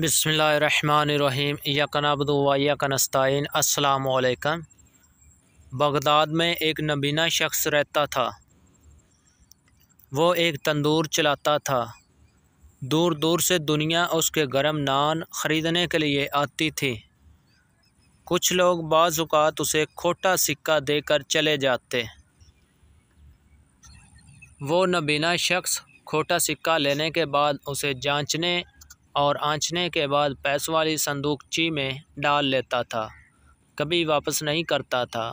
बसमीम यकनबदवाकनस्तान असलकम बगदाद में एक नबीना शख्स रहता था वो एक तंदूर चलाता था दूर दूर से दुनिया उसके गरम नान ख़रीदने के लिए आती थी कुछ लोग बाज़ात उसे खोटा सिक्का देकर चले जाते वो नबीना शख्स खोटा सिक्का लेने के बाद उसे जांचने और आँचने के बाद पैसों वाली संदूकची में डाल लेता था कभी वापस नहीं करता था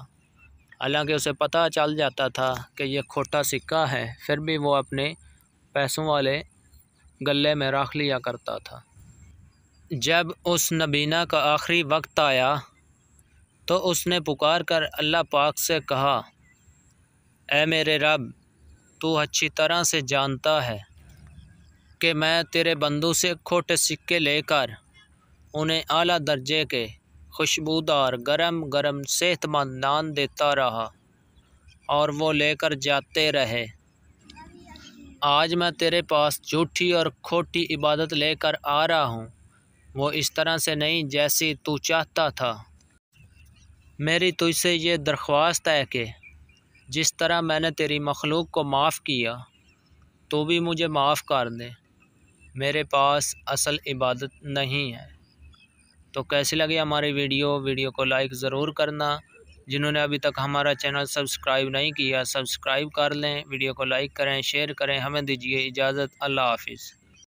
हालांकि उसे पता चल जाता था कि यह खोटा सिक्का है फिर भी वो अपने पैसों वाले गले में रख लिया करता था जब उस नबीना का आखिरी वक्त आया तो उसने पुकार कर अल्लाह पाक से कहा ए मेरे रब तू अच्छी तरह से जानता है कि मैं तेरे बंदू से खोटे सिक्के लेकर उन्हें आला दर्जे के खुशबूदार गरम गरम सेहतमंद नान देता रहा और वो लेकर जाते रहे आज मैं तेरे पास झूठी और खोटी इबादत लेकर आ रहा हूँ वो इस तरह से नहीं जैसी तू चाहता था मेरी तुझसे ये दरख्वास्त है कि जिस तरह मैंने तेरी मखलूक को माफ़ किया तो भी मुझे माफ़ कर दें मेरे पास असल इबादत नहीं है तो कैसी लगी हमारी वीडियो वीडियो को लाइक ज़रूर करना जिन्होंने अभी तक हमारा चैनल सब्सक्राइब नहीं किया सब्सक्राइब कर लें वीडियो को लाइक करें शेयर करें हमें दीजिए इजाज़त अल्लाह हाफिज़